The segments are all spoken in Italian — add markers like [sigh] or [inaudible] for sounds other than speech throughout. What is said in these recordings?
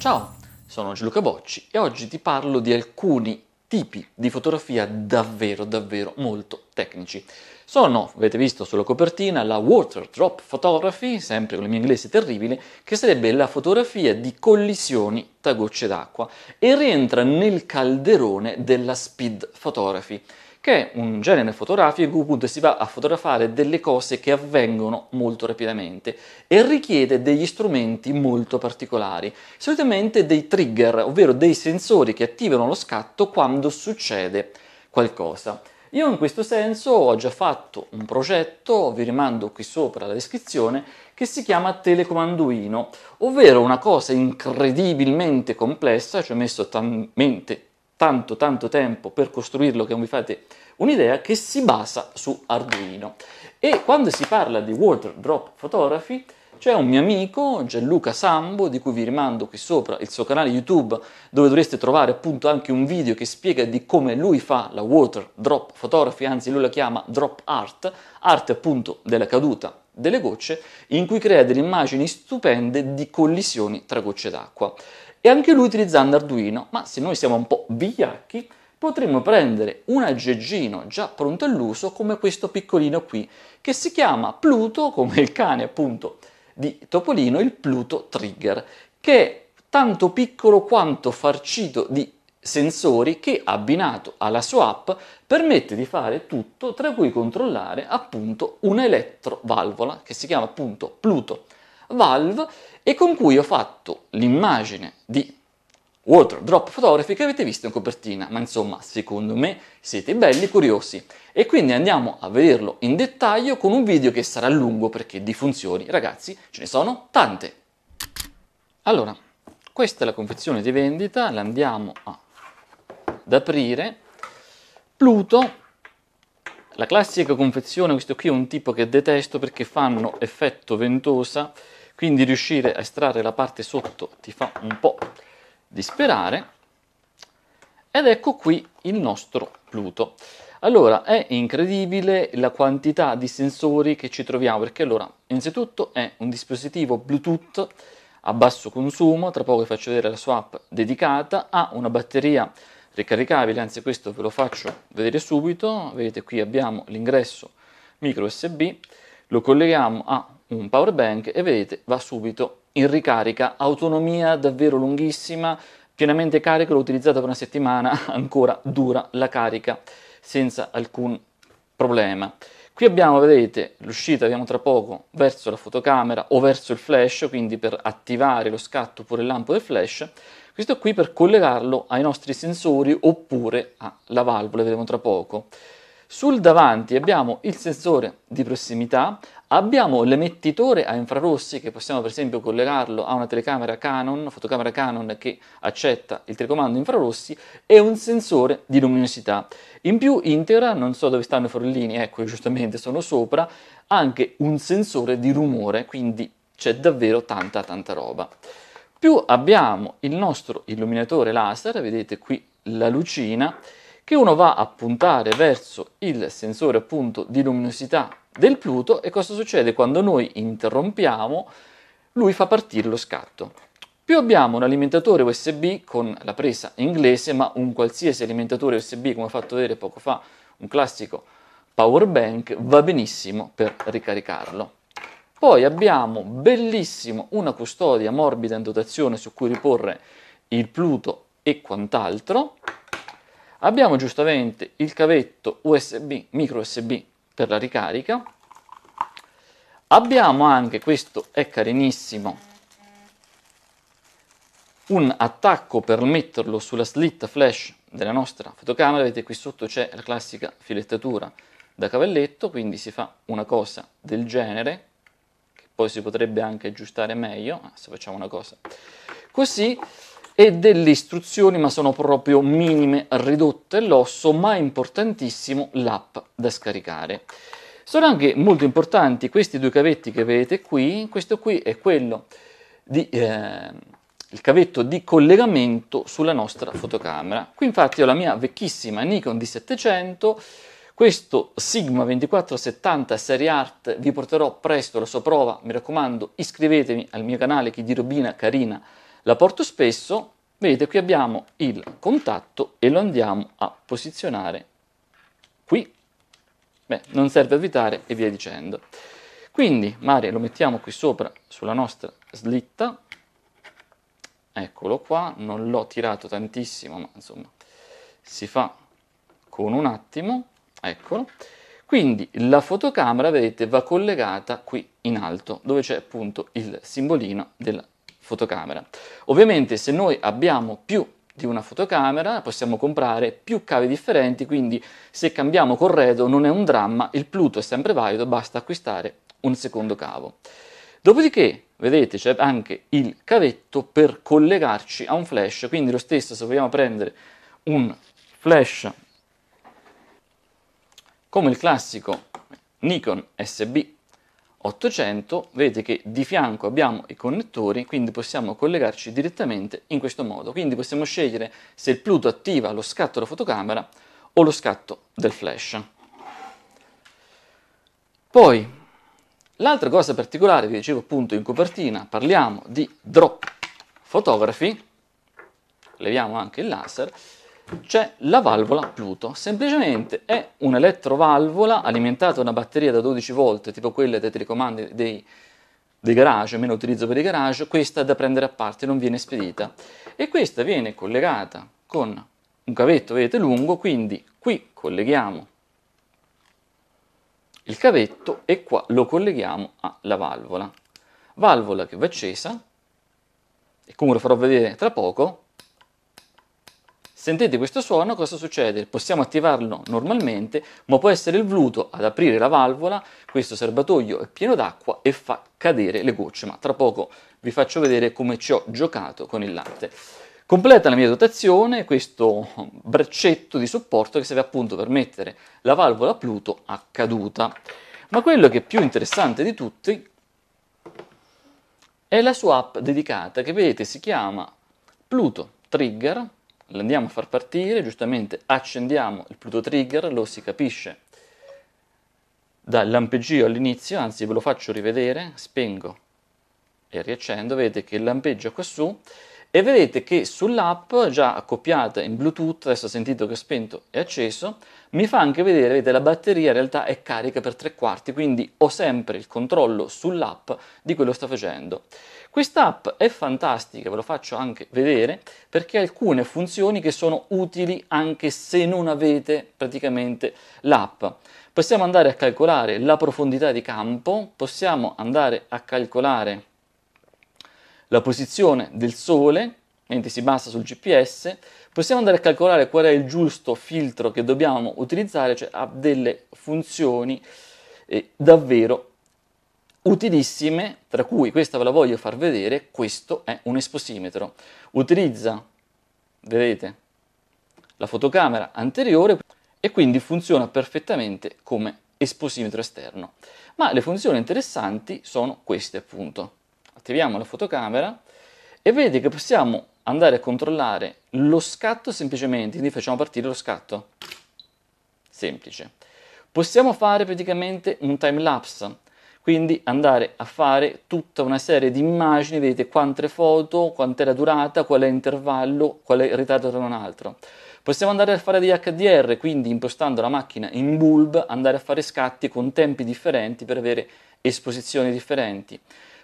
Ciao, sono Gianluca Bocci e oggi ti parlo di alcuni tipi di fotografia davvero davvero molto tecnici. Sono, avete visto sulla copertina, la Water Drop Photography, sempre con il mio inglese terribile, che sarebbe la fotografia di collisioni da gocce d'acqua e rientra nel calderone della Speed Photography che è un genere fotografico in cui si va a fotografare delle cose che avvengono molto rapidamente e richiede degli strumenti molto particolari, solitamente dei trigger, ovvero dei sensori che attivano lo scatto quando succede qualcosa. Io in questo senso ho già fatto un progetto, vi rimando qui sopra la descrizione, che si chiama telecomanduino, ovvero una cosa incredibilmente complessa, ci ho messo talmente tanto tanto tempo per costruirlo che non vi fate un'idea, che si basa su Arduino. E quando si parla di Water Drop Photography, c'è un mio amico Gianluca Sambo, di cui vi rimando qui sopra il suo canale YouTube, dove dovreste trovare appunto anche un video che spiega di come lui fa la water drop photography, anzi lui la chiama drop art, arte appunto della caduta delle gocce, in cui crea delle immagini stupende di collisioni tra gocce d'acqua e anche lui utilizzando Arduino, ma se noi siamo un po' vigliacchi potremmo prendere un aggeggino già pronto all'uso come questo piccolino qui che si chiama Pluto, come il cane appunto di Topolino, il Pluto Trigger, che è tanto piccolo quanto farcito di sensori che abbinato alla sua app permette di fare tutto tra cui controllare appunto un'elettrovalvola che si chiama appunto Pluto. Valve e con cui ho fatto l''immagine di Water Drop Photography che avete visto in copertina, ma insomma secondo me siete belli curiosi e quindi andiamo a vederlo in dettaglio con un video che sarà lungo perché di funzioni ragazzi ce ne sono tante. Allora, questa è la confezione di vendita, la andiamo ad aprire. Pluto, la classica confezione, questo qui è un tipo che detesto perché fanno effetto ventosa quindi riuscire a estrarre la parte sotto ti fa un po' disperare. Ed ecco qui il nostro Pluto. Allora, è incredibile la quantità di sensori che ci troviamo, perché allora, innanzitutto è un dispositivo Bluetooth a basso consumo, tra poco vi faccio vedere la sua app dedicata, ha una batteria ricaricabile, anzi questo ve lo faccio vedere subito, vedete qui abbiamo l'ingresso micro USB, lo colleghiamo a un power bank e vedete va subito in ricarica, autonomia davvero lunghissima, pienamente carico, l'ho utilizzata per una settimana, [laughs] ancora dura la carica senza alcun problema. Qui abbiamo, vedete, l'uscita, vediamo tra poco, verso la fotocamera o verso il flash, quindi per attivare lo scatto oppure il lampo del flash, questo qui per collegarlo ai nostri sensori oppure alla valvola, vedremo tra poco. Sul davanti abbiamo il sensore di prossimità, Abbiamo l'emettitore a infrarossi che possiamo per esempio collegarlo a una telecamera Canon, fotocamera Canon che accetta il telecomando infrarossi e un sensore di luminosità. In più integra, non so dove stanno i forellini, ecco giustamente sono sopra, anche un sensore di rumore, quindi c'è davvero tanta tanta roba. Più abbiamo il nostro illuminatore laser, vedete qui la lucina, che uno va a puntare verso il sensore appunto di luminosità del Pluto e cosa succede quando noi interrompiamo? Lui fa partire lo scatto. Più abbiamo un alimentatore USB con la presa inglese, ma un qualsiasi alimentatore USB, come ho fatto vedere poco fa, un classico power bank, va benissimo per ricaricarlo. Poi abbiamo bellissimo una custodia morbida in dotazione su cui riporre il Pluto e quant'altro. Abbiamo giustamente il cavetto USB, micro USB per la ricarica. Abbiamo anche, questo è carinissimo, un attacco per metterlo sulla slitta flash della nostra fotocamera, vedete qui sotto c'è la classica filettatura da cavalletto, quindi si fa una cosa del genere, che poi si potrebbe anche aggiustare meglio, se facciamo una cosa così, e delle istruzioni, ma sono proprio minime, ridotte l'osso, ma importantissimo l'app da scaricare. Sono anche molto importanti questi due cavetti che vedete qui, questo qui è quello di, eh, il cavetto di collegamento sulla nostra fotocamera. Qui infatti ho la mia vecchissima Nikon D700, questo Sigma 2470 Serie Art vi porterò presto la sua prova, mi raccomando iscrivetevi al mio canale chi di robina carina la porto spesso, vedete qui abbiamo il contatto e lo andiamo a posizionare qui. Beh, non serve avvitare e via dicendo. Quindi, Mario, lo mettiamo qui sopra sulla nostra slitta. Eccolo qua, non l'ho tirato tantissimo, ma insomma si fa con un attimo. Eccolo. Quindi la fotocamera, vedete, va collegata qui in alto, dove c'è appunto il simbolino della fotocamera. Ovviamente se noi abbiamo più di una fotocamera possiamo comprare più cavi differenti, quindi se cambiamo corredo non è un dramma, il Pluto è sempre valido, basta acquistare un secondo cavo. Dopodiché, vedete, c'è anche il cavetto per collegarci a un flash, quindi lo stesso se vogliamo prendere un flash come il classico Nikon SB 800, vedete che di fianco abbiamo i connettori, quindi possiamo collegarci direttamente in questo modo. Quindi possiamo scegliere se il Pluto attiva lo scatto della fotocamera o lo scatto del flash. Poi, l'altra cosa particolare, vi dicevo appunto in copertina, parliamo di drop photography, leviamo anche il laser, c'è la valvola Pluto, semplicemente è un'elettrovalvola alimentata da una batteria da 12 volt, tipo quelle dei telecomandi dei, dei garage, meno utilizzo per i garage, questa è da prendere a parte, non viene spedita. E questa viene collegata con un cavetto, vedete, lungo, quindi qui colleghiamo il cavetto e qua lo colleghiamo alla valvola. Valvola che va accesa, e come lo farò vedere tra poco, Sentite questo suono, cosa succede? Possiamo attivarlo normalmente, ma può essere il vluto ad aprire la valvola, questo serbatoio è pieno d'acqua e fa cadere le gocce, ma tra poco vi faccio vedere come ci ho giocato con il latte. Completa la mia dotazione questo braccetto di supporto che serve appunto per mettere la valvola Pluto a caduta. Ma quello che è più interessante di tutti è la sua app dedicata che vedete si chiama Pluto Trigger l'andiamo a far partire, giustamente accendiamo il Pluto Trigger, lo si capisce dal lampeggio all'inizio, anzi ve lo faccio rivedere, spengo e riaccendo, vedete che lampeggia qua su e vedete che sull'app già accoppiata in Bluetooth, adesso sentito che è spento e acceso, mi fa anche vedere, vedete la batteria in realtà è carica per tre quarti, quindi ho sempre il controllo sull'app di quello che sto facendo. Questa app è fantastica, ve lo faccio anche vedere, perché ha alcune funzioni che sono utili anche se non avete praticamente l'app. Possiamo andare a calcolare la profondità di campo, possiamo andare a calcolare la posizione del Sole, mentre si basa sul GPS, possiamo andare a calcolare qual è il giusto filtro che dobbiamo utilizzare, cioè ha delle funzioni eh, davvero utilissime, tra cui questa ve la voglio far vedere, questo è un esposimetro. Utilizza, vedete, la fotocamera anteriore e quindi funziona perfettamente come esposimetro esterno. Ma le funzioni interessanti sono queste appunto attiviamo la fotocamera e vedete che possiamo andare a controllare lo scatto semplicemente, quindi facciamo partire lo scatto. Semplice. Possiamo fare praticamente un time lapse, quindi andare a fare tutta una serie di immagini, vedete quante foto, quant'è la durata, qual è l'intervallo, qual è il ritardo tra un altro. Possiamo andare a fare degli HDR, quindi impostando la macchina in bulb, andare a fare scatti con tempi differenti per avere esposizioni differenti.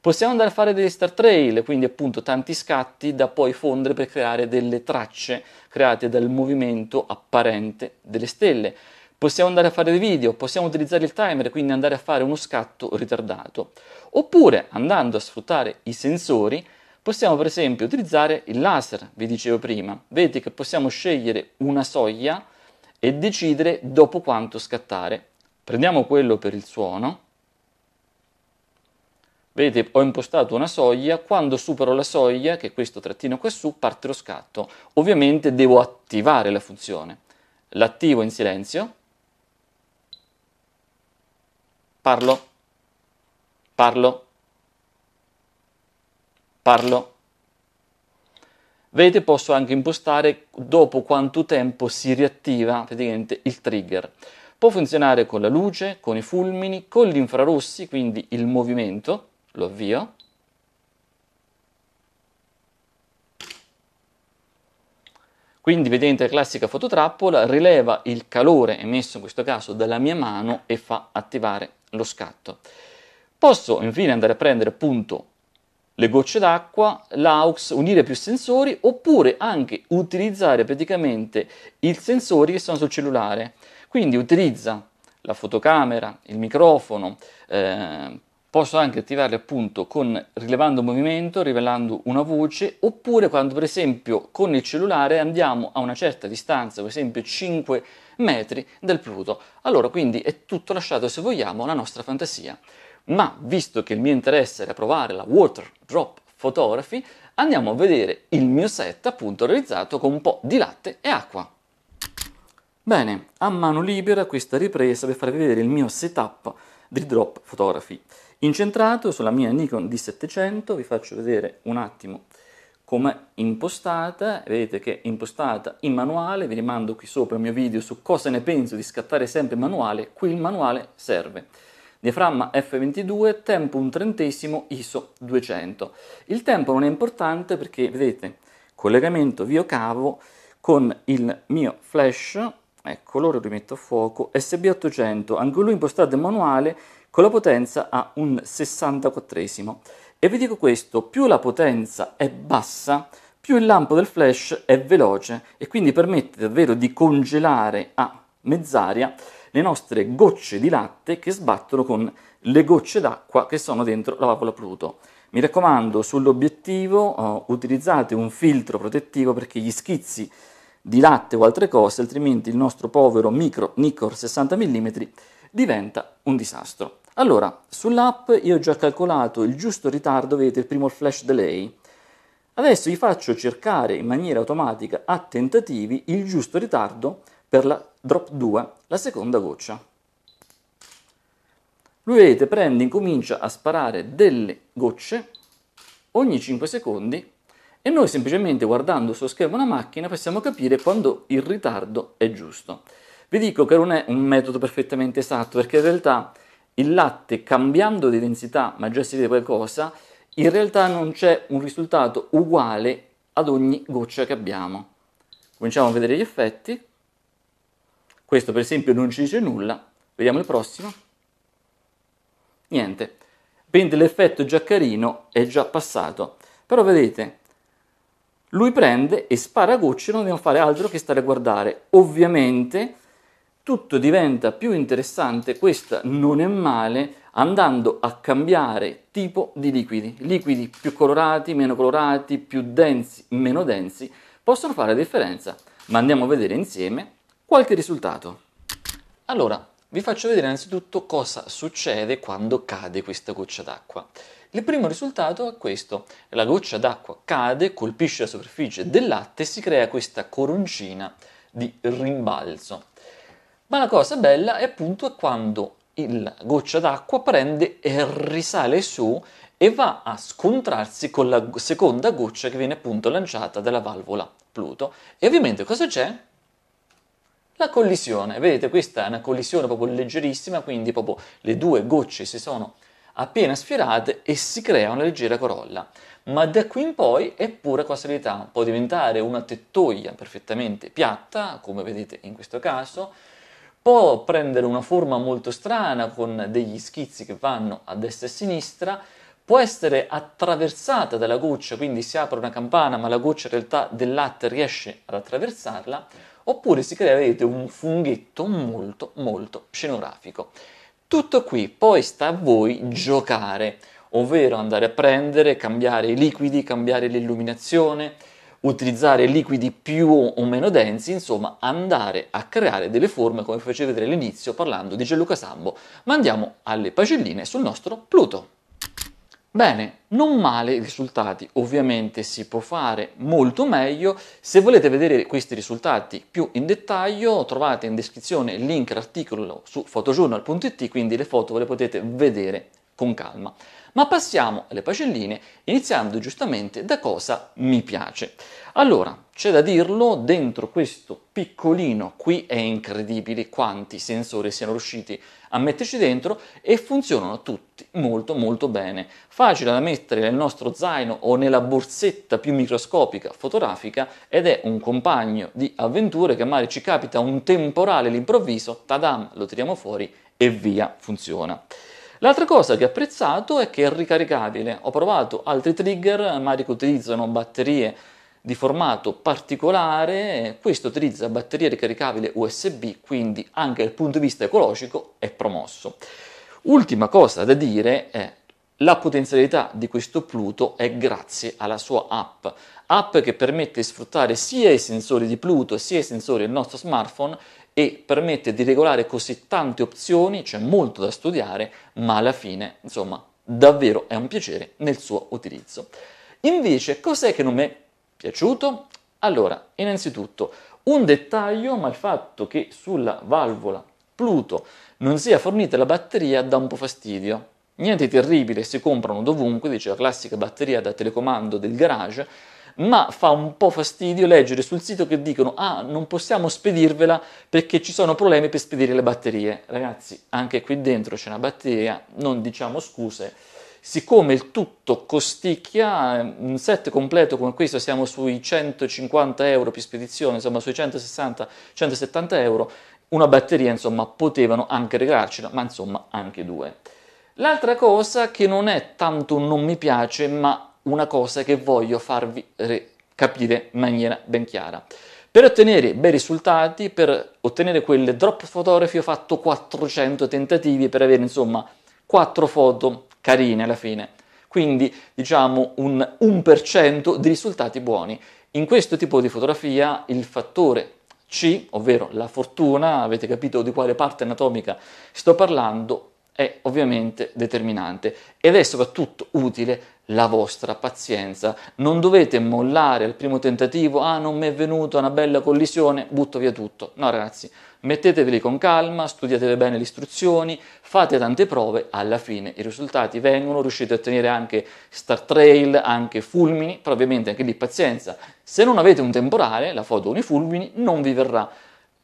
Possiamo andare a fare degli star trail, quindi appunto tanti scatti da poi fondere per creare delle tracce create dal movimento apparente delle stelle. Possiamo andare a fare dei video, possiamo utilizzare il timer, quindi andare a fare uno scatto ritardato. Oppure andando a sfruttare i sensori, possiamo per esempio utilizzare il laser, vi dicevo prima. Vedete che possiamo scegliere una soglia e decidere dopo quanto scattare. Prendiamo quello per il suono Vedete, ho impostato una soglia, quando supero la soglia, che è questo trattino qua su, parte lo scatto. Ovviamente devo attivare la funzione. L'attivo in silenzio. Parlo. Parlo. Parlo. Vedete, posso anche impostare dopo quanto tempo si riattiva praticamente il trigger. Può funzionare con la luce, con i fulmini, con gli infrarossi, quindi il movimento, lo avvio Quindi vedete la classica fototrappola rileva il calore emesso in questo caso dalla mia mano e fa attivare lo scatto. Posso infine andare a prendere appunto le gocce d'acqua, l'aux, unire più sensori oppure anche utilizzare praticamente i sensori che sono sul cellulare. Quindi utilizza la fotocamera, il microfono, eh, Posso anche attivarli appunto con rilevando movimento, rivelando una voce, oppure quando per esempio con il cellulare andiamo a una certa distanza, per esempio 5 metri dal Pluto. Allora quindi è tutto lasciato, se vogliamo, alla nostra fantasia. Ma visto che il mio interesse era provare la Water Drop Photography, andiamo a vedere il mio set appunto realizzato con un po' di latte e acqua. Bene, a mano libera questa ripresa per farvi vedere il mio setup di Drop Photography. Incentrato sulla mia Nikon D700, vi faccio vedere un attimo com'è impostata, vedete che è impostata in manuale, vi rimando qui sopra il mio video su cosa ne penso di scattare sempre in manuale, qui il manuale serve. Diaframma F22, tempo un trentesimo, ISO 200. Il tempo non è importante perché, vedete, collegamento via cavo con il mio flash, eccolo, lo rimetto a fuoco, SB800, anche lui impostato in manuale, con la potenza a un 64esimo. E vi dico questo, più la potenza è bassa, più il lampo del flash è veloce e quindi permette davvero di congelare a mezz'aria le nostre gocce di latte che sbattono con le gocce d'acqua che sono dentro la valvola Pluto. Mi raccomando, sull'obiettivo uh, utilizzate un filtro protettivo perché gli schizzi di latte o altre cose, altrimenti il nostro povero micro Nikkor 60 mm diventa un disastro. Allora, sull'app io ho già calcolato il giusto ritardo, vedete il primo flash delay. Adesso vi faccio cercare in maniera automatica a tentativi il giusto ritardo per la drop 2, la seconda goccia. Lui vedete prende, e incomincia a sparare delle gocce ogni 5 secondi e noi semplicemente guardando sul schermo una macchina possiamo capire quando il ritardo è giusto. Vi dico che non è un metodo perfettamente esatto, perché in realtà il latte cambiando di densità, ma già si vede qualcosa, in realtà non c'è un risultato uguale ad ogni goccia che abbiamo. Cominciamo a vedere gli effetti. Questo per esempio non ci dice nulla. Vediamo il prossimo. Niente. Quindi l'effetto giaccarino è già passato. Però vedete, lui prende e spara gocce, non dobbiamo fare altro che stare a guardare. Ovviamente tutto diventa più interessante, questa non è male, andando a cambiare tipo di liquidi. Liquidi più colorati, meno colorati, più densi, meno densi, possono fare la differenza, ma andiamo a vedere insieme qualche risultato. Allora, vi faccio vedere innanzitutto cosa succede quando cade questa goccia d'acqua. Il primo risultato è questo, la goccia d'acqua cade, colpisce la superficie del latte e si crea questa coroncina di rimbalzo. Ma la cosa bella è appunto quando la goccia d'acqua prende e risale su e va a scontrarsi con la seconda goccia che viene appunto lanciata dalla valvola Pluto. E ovviamente cosa c'è? La collisione. Vedete, questa è una collisione proprio leggerissima, quindi proprio le due gocce si sono appena sfirate e si crea una leggera corolla. Ma da qui in poi è pura causalità, può diventare una tettoia perfettamente piatta, come vedete in questo caso, può prendere una forma molto strana con degli schizzi che vanno a destra e a sinistra, può essere attraversata dalla goccia, quindi si apre una campana ma la goccia in realtà del latte riesce ad attraversarla, oppure si crea, vedete, un funghetto molto molto scenografico. Tutto qui, poi sta a voi giocare, ovvero andare a prendere, cambiare i liquidi, cambiare l'illuminazione, utilizzare liquidi più o meno densi, insomma andare a creare delle forme come facevo vedere all'inizio parlando di Gianluca Sambo, ma andiamo alle pagelline sul nostro Pluto. Bene, non male i risultati, ovviamente si può fare molto meglio, se volete vedere questi risultati più in dettaglio trovate in descrizione il link all'articolo su photojournal.it, quindi le foto ve le potete vedere con calma. Ma passiamo alle pagelline, iniziando giustamente da cosa mi piace. Allora, c'è da dirlo, dentro questo piccolino qui è incredibile quanti sensori siano riusciti a metterci dentro e funzionano tutti molto molto bene. Facile da mettere nel nostro zaino o nella borsetta più microscopica fotografica ed è un compagno di avventure che magari ci capita un temporale all'improvviso, tadam, lo tiriamo fuori e via, funziona. L'altra cosa che ho apprezzato è che è ricaricabile. Ho provato altri trigger, ma che utilizzano batterie di formato particolare, questo utilizza batterie ricaricabile USB, quindi anche dal punto di vista ecologico è promosso. Ultima cosa da dire è la potenzialità di questo Pluto è grazie alla sua app, app che permette di sfruttare sia i sensori di Pluto sia i sensori del nostro smartphone e permette di regolare così tante opzioni, c'è molto da studiare, ma alla fine, insomma, davvero è un piacere nel suo utilizzo. Invece, cos'è che non mi è piaciuto? Allora, innanzitutto, un dettaglio, ma il fatto che sulla valvola Pluto non sia fornita la batteria dà un po' fastidio. Niente terribile, si comprano dovunque, dice la classica batteria da telecomando del garage, ma fa un po' fastidio leggere sul sito che dicono ah non possiamo spedirvela perché ci sono problemi per spedire le batterie. Ragazzi, anche qui dentro c'è una batteria, non diciamo scuse. Siccome il tutto costicchia, un set completo come questo siamo sui 150 euro più spedizione, insomma sui 160-170 euro, una batteria insomma potevano anche regalarcela, ma insomma anche due. L'altra cosa che non è tanto un non mi piace, ma una cosa che voglio farvi capire in maniera ben chiara. Per ottenere bei risultati, per ottenere quel drop photography ho fatto 400 tentativi per avere insomma 4 foto carine alla fine. Quindi diciamo un 1% di risultati buoni. In questo tipo di fotografia il fattore C, ovvero la fortuna, avete capito di quale parte anatomica sto parlando, è ovviamente determinante ed è soprattutto utile la vostra pazienza. Non dovete mollare al primo tentativo, ah non mi è venuta una bella collisione, butto via tutto. No ragazzi, mettetevi con calma, studiatele bene le istruzioni, fate tante prove, alla fine i risultati vengono, riuscite a ottenere anche star trail, anche fulmini, però ovviamente anche lì pazienza. Se non avete un temporale, la foto con i fulmini non vi verrà.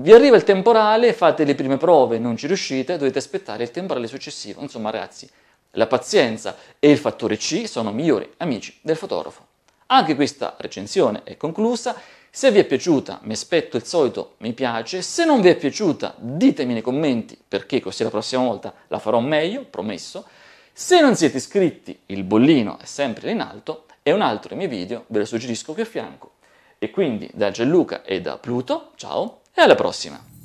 Vi arriva il temporale, fate le prime prove, non ci riuscite, dovete aspettare il temporale successivo. Insomma, ragazzi, la pazienza e il fattore C sono migliori amici del fotografo. Anche questa recensione è conclusa. Se vi è piaciuta, mi aspetto il solito mi piace. Se non vi è piaciuta, ditemi nei commenti perché così la prossima volta la farò meglio, promesso. Se non siete iscritti, il bollino è sempre in alto e un altro dei miei video ve lo suggerisco qui a fianco. E quindi da Gianluca e da Pluto, ciao e alla prossima!